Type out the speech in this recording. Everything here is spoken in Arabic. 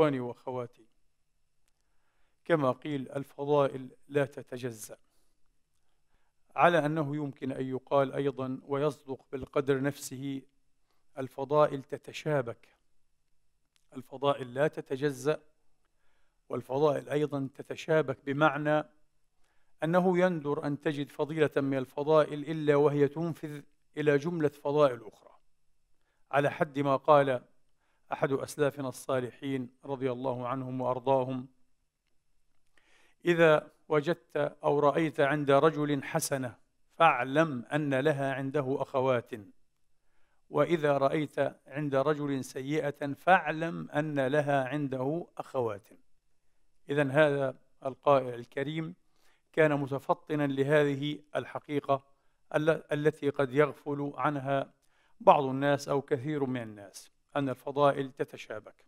إخواني وأخواتي كما قيل الفضائل لا تتجزأ على أنه يمكن أن يقال أيضا ويصدق بالقدر نفسه الفضائل تتشابك الفضائل لا تتجزأ والفضائل أيضا تتشابك بمعنى أنه يندر أن تجد فضيلة من الفضائل إلا وهي تنفذ إلى جملة فضائل أخرى على حد ما قال أحد أسلافنا الصالحين رضي الله عنهم وأرضاهم إذا وجدت أو رأيت عند رجل حسنة فاعلم أن لها عنده أخوات وإذا رأيت عند رجل سيئة فاعلم أن لها عنده أخوات إذا هذا القائل الكريم كان متفطنا لهذه الحقيقة التي قد يغفل عنها بعض الناس أو كثير من الناس أن الفضائل تتشابك